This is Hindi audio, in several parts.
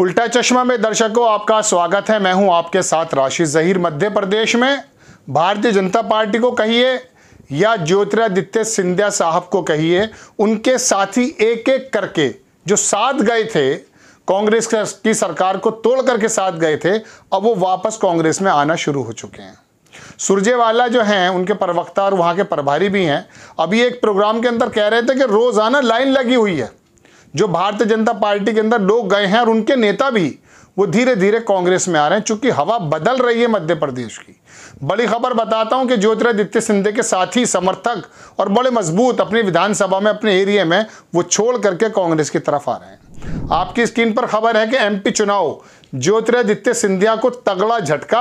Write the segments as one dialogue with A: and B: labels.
A: उल्टा चश्मा में दर्शकों आपका स्वागत है मैं हूं आपके साथ राशि जहीर मध्य प्रदेश में भारतीय जनता पार्टी को कहिए या ज्योतिरादित्य सिंधिया साहब को कहिए उनके साथी एक एक करके जो साथ गए थे कांग्रेस की सरकार को तोड़ करके साथ गए थे अब वो वापस कांग्रेस में आना शुरू हो चुके हैं सुरजेवाला जो हैं उनके प्रवक्ता और वहाँ के प्रभारी भी हैं अभी एक प्रोग्राम के अंदर कह रहे थे कि रोज़ाना लाइन लगी हुई है जो भारतीय जनता पार्टी के अंदर लोग गए हैं और उनके नेता भी वो धीरे धीरे कांग्रेस में आ रहे हैं चूंकि हवा बदल रही है मध्य प्रदेश की बड़ी खबर बताता हूं कि ज्योतिरादित्य सिंधिया के साथी समर्थक और बड़े मजबूत अपने विधानसभा में अपने एरिया में वो छोड़ करके कांग्रेस की तरफ आ रहे हैं आपकी स्क्रीन पर खबर है कि एमपी चुनाव ज्योतिरादित्य सिंधिया को तगड़ा झटका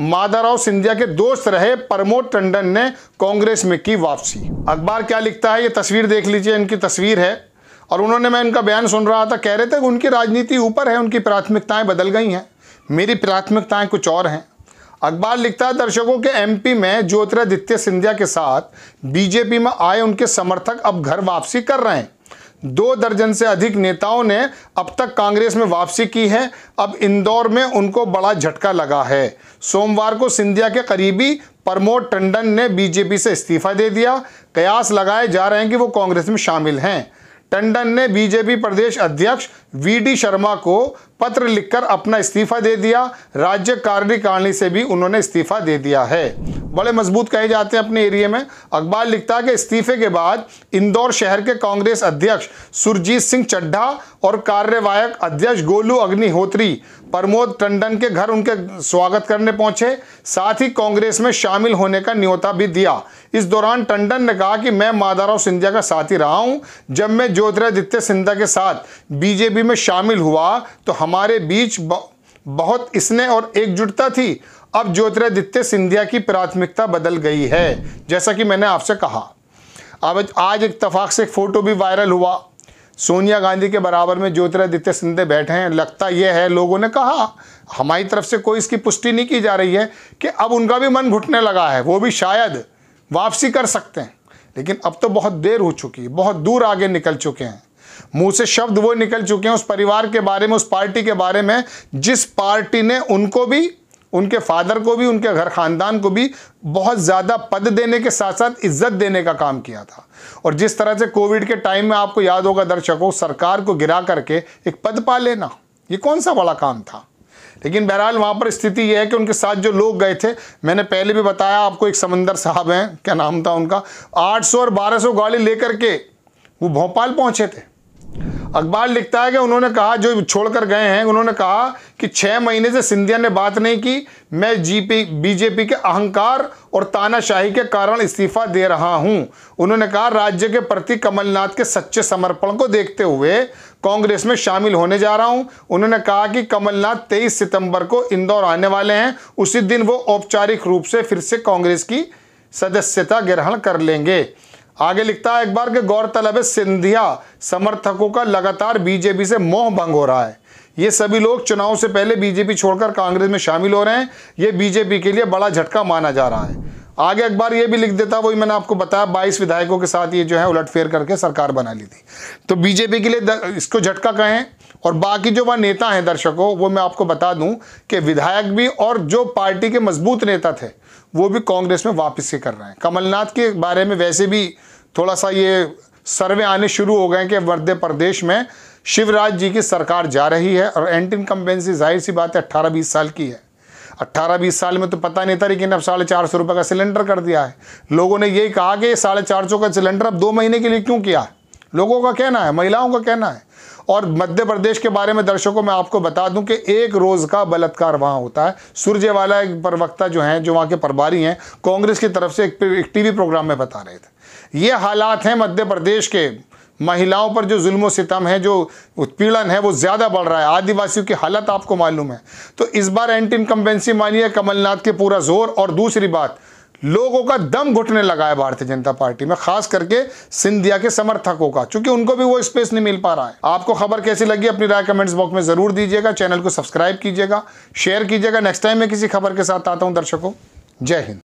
A: मादाराव सिंधिया के दोस्त रहे प्रमोद टंडन ने कांग्रेस में की वापसी अखबार क्या लिखता है ये तस्वीर देख लीजिए इनकी तस्वीर है और उन्होंने मैं उनका बयान सुन रहा था कह रहे थे कि उनकी राजनीति ऊपर है उनकी प्राथमिकताएं बदल गई हैं मेरी प्राथमिकताएं कुछ और हैं अखबार लिखता है दर्शकों के एमपी में ज्योतिरादित्य सिंधिया के साथ बीजेपी में आए उनके समर्थक अब घर वापसी कर रहे हैं दो दर्जन से अधिक नेताओं ने अब तक कांग्रेस में वापसी की है अब इंदौर में उनको बड़ा झटका लगा है सोमवार को सिंधिया के करीबी प्रमोद टंडन ने बीजेपी से इस्तीफा दे दिया कयास लगाए जा रहे हैं कि वो कांग्रेस में शामिल हैं टंडन ने बीजेपी प्रदेश अध्यक्ष वीडी शर्मा को पत्र लिखकर अपना इस्तीफा दे दिया राज्य कार्यकारिणी से भी उन्होंने इस्तीफा दे दिया है बड़े मजबूत कहे जाते हैं अपने एरिया में अखबार लिखता है कि इस्तीफे के बाद इंदौर शहर के कांग्रेस अध्यक्ष सुरजीत सिंह चड्ढा और कार्यवाहक अध्यक्ष गोलू अग्निहोत्री प्रमोद टंडन के घर उनके स्वागत करने पहुंचे साथ ही कांग्रेस में शामिल होने का न्योता भी दिया इस दौरान टंडन ने कहा कि मैं माधाराव सिंधिया का साथी रहा हूं जब मैं ज्योतिरादित्य सिंधिया के साथ बीजेपी में शामिल हुआ तो हमारे बीच बहुत इसने और एकजुटता थी अब ज्योतिरादित्य सिंधिया की प्राथमिकता बदल गई है जैसा कि मैंने आपसे कहा अब आज एक तफाक से एक फ़ोटो भी वायरल हुआ सोनिया गांधी के बराबर में ज्योतिरादित्य सिंधे बैठे हैं लगता यह है लोगों ने कहा हमारी तरफ से कोई इसकी पुष्टि नहीं की जा रही है कि अब उनका भी मन घुटने लगा है वो भी शायद वापसी कर सकते हैं लेकिन अब तो बहुत देर हो चुकी है बहुत दूर आगे निकल चुके हैं मुंह से शब्द वो निकल चुके हैं उस परिवार के बारे में उस पार्टी के बारे में जिस पार्टी ने उनको भी उनके फादर को भी उनके घर खानदान को भी बहुत ज़्यादा पद देने के साथ साथ इज्जत देने का काम किया था और जिस तरह से कोविड के टाइम में आपको याद होगा दर्शकों सरकार को गिरा करके एक पद पा लेना ये कौन सा बड़ा काम था लेकिन बहरहाल वहाँ पर स्थिति यह है कि उनके साथ जो लोग गए थे मैंने पहले भी बताया आपको एक समंदर साहब हैं क्या नाम था उनका 800 और 1200 गाड़ी लेकर के वो भोपाल पहुँचे थे अखबार लिखता है कि उन्होंने कहा जो छोड़कर गए हैं उन्होंने कहा कि छह महीने से सिंधिया ने बात नहीं की मैं जीपी बीजेपी के अहंकार और तानाशाही के कारण इस्तीफा दे रहा हूं उन्होंने कहा राज्य के प्रति कमलनाथ के सच्चे समर्पण को देखते हुए कांग्रेस में शामिल होने जा रहा हूं उन्होंने कहा कि कमलनाथ तेईस सितंबर को इंदौर आने वाले हैं उसी दिन वो औपचारिक रूप से फिर से कांग्रेस की सदस्यता ग्रहण कर लेंगे आगे लिखता है एक बार के गौरतलब है सिंधिया समर्थकों का लगातार बीजेपी से मोह भंग हो रहा है ये सभी लोग चुनाव से पहले बीजेपी छोड़कर कांग्रेस में शामिल हो रहे हैं ये बीजेपी के लिए बड़ा झटका माना जा रहा है आगे अखबार ये भी लिख देता वही मैंने आपको बताया बाईस विधायकों के साथ ये जो है उलटफेर करके सरकार बना ली थी तो बीजेपी के लिए इसको झटका कहें और बाकी जो वह नेता हैं दर्शकों वो मैं आपको बता दूं कि विधायक भी और जो पार्टी के मजबूत नेता थे वो भी कांग्रेस में वापस कर रहे हैं कमलनाथ के बारे में वैसे भी थोड़ा सा ये सर्वे आने शुरू हो गए कि मध्य प्रदेश में शिवराज जी की सरकार जा रही है और एंटी इनकम्बेंसी जाहिर सी बात है अट्ठारह बीस साल की है अट्ठारह बीस साल में तो पता नहीं था लेकिन अब साढ़े चार सौ रुपये का सिलेंडर कर दिया है लोगों ने यही कहा कि साढ़े चार सौ का सिलेंडर अब दो महीने के लिए क्यों किया है लोगों का कहना है महिलाओं का कहना है और मध्य प्रदेश के बारे में दर्शकों मैं आपको बता दूं कि एक रोज़ का बलात्कार वहाँ होता है वाला एक प्रवक्ता जो हैं जो वहाँ के प्रभारी हैं कांग्रेस की तरफ से एक, एक टीवी प्रोग्राम में बता रहे थे ये हालात हैं मध्य प्रदेश के महिलाओं पर जो जुल्म सितम है जो उत्पीड़न है वो ज़्यादा बढ़ रहा है आदिवासियों की हालत आपको मालूम है तो इस बार एंटी इनकम्बेंसी मानिए कमलनाथ के पूरा जोर और दूसरी बात लोगों का दम घुटने लगा है भारतीय जनता पार्टी में खास करके सिंधिया के समर्थकों का क्योंकि उनको भी वो स्पेस नहीं मिल पा रहा है आपको खबर कैसी लगी अपनी राय कमेंट्स बॉक्स में जरूर दीजिएगा चैनल को सब्सक्राइब कीजिएगा शेयर कीजिएगा नेक्स्ट टाइम मैं किसी खबर के साथ आता हूँ दर्शकों जय हिंद